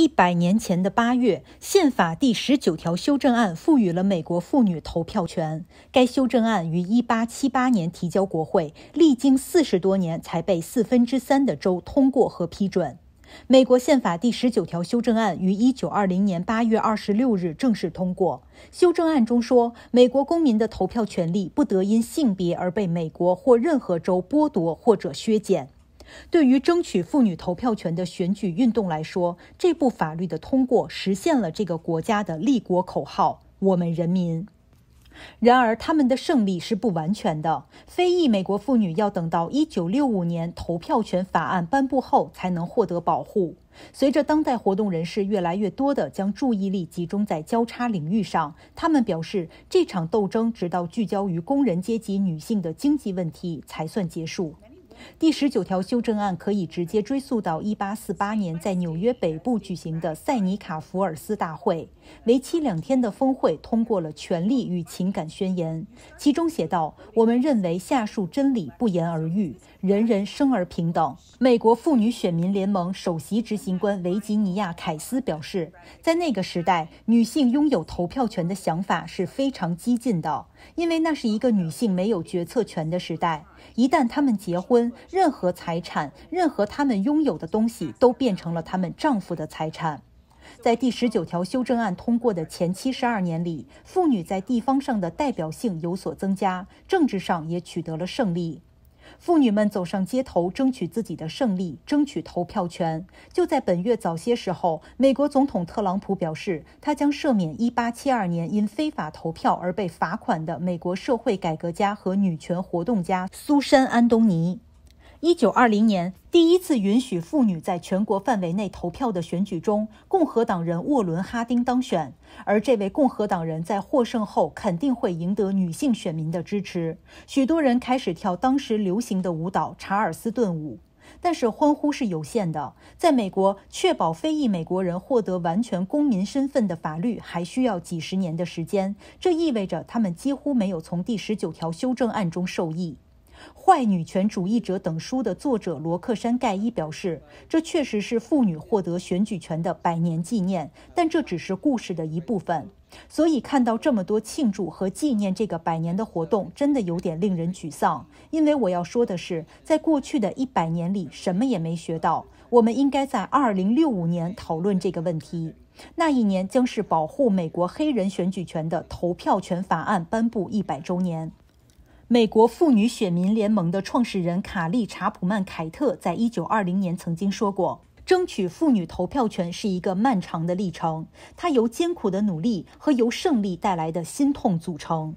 一百年前的八月，宪法第十九条修正案赋予了美国妇女投票权。该修正案于一八七八年提交国会，历经四十多年才被四分之三的州通过和批准。美国宪法第十九条修正案于一九二零年八月二十六日正式通过。修正案中说，美国公民的投票权利不得因性别而被美国或任何州剥夺或者削减。对于争取妇女投票权的选举运动来说，这部法律的通过实现了这个国家的立国口号“我们人民”。然而，他们的胜利是不完全的。非裔美国妇女要等到1965年投票权法案颁布后才能获得保护。随着当代活动人士越来越多地将注意力集中在交叉领域上，他们表示，这场斗争直到聚焦于工人阶级女性的经济问题才算结束。第十九条修正案可以直接追溯到一八四八年在纽约北部举行的塞尼卡福尔斯大会，为期两天的峰会通过了《权利与情感宣言》，其中写道：“我们认为下述真理不言而喻。”人人生而平等。美国妇女选民联盟首席执行官维吉尼亚·凯斯表示，在那个时代，女性拥有投票权的想法是非常激进的，因为那是一个女性没有决策权的时代。一旦她们结婚，任何财产、任何她们拥有的东西都变成了她们丈夫的财产。在第十九条修正案通过的前七十二年里，妇女在地方上的代表性有所增加，政治上也取得了胜利。妇女们走上街头，争取自己的胜利，争取投票权。就在本月早些时候，美国总统特朗普表示，他将赦免1872年因非法投票而被罚款的美国社会改革家和女权活动家苏珊·安东尼。1920年。第一次允许妇女在全国范围内投票的选举中，共和党人沃伦·哈丁当选。而这位共和党人在获胜后肯定会赢得女性选民的支持。许多人开始跳当时流行的舞蹈查尔斯顿舞，但是欢呼是有限的。在美国，确保非裔美国人获得完全公民身份的法律还需要几十年的时间，这意味着他们几乎没有从第十九条修正案中受益。《坏女权主义者》等书的作者罗克山盖伊表示：“这确实是妇女获得选举权的百年纪念，但这只是故事的一部分。所以看到这么多庆祝和纪念这个百年的活动，真的有点令人沮丧。因为我要说的是，在过去的一百年里，什么也没学到。我们应该在2065年讨论这个问题，那一年将是保护美国黑人选举权的投票权法案颁布一百周年。”美国妇女选民联盟的创始人卡莉·查普曼·凯特在一九二零年曾经说过：“争取妇女投票权是一个漫长的历程，它由艰苦的努力和由胜利带来的心痛组成。”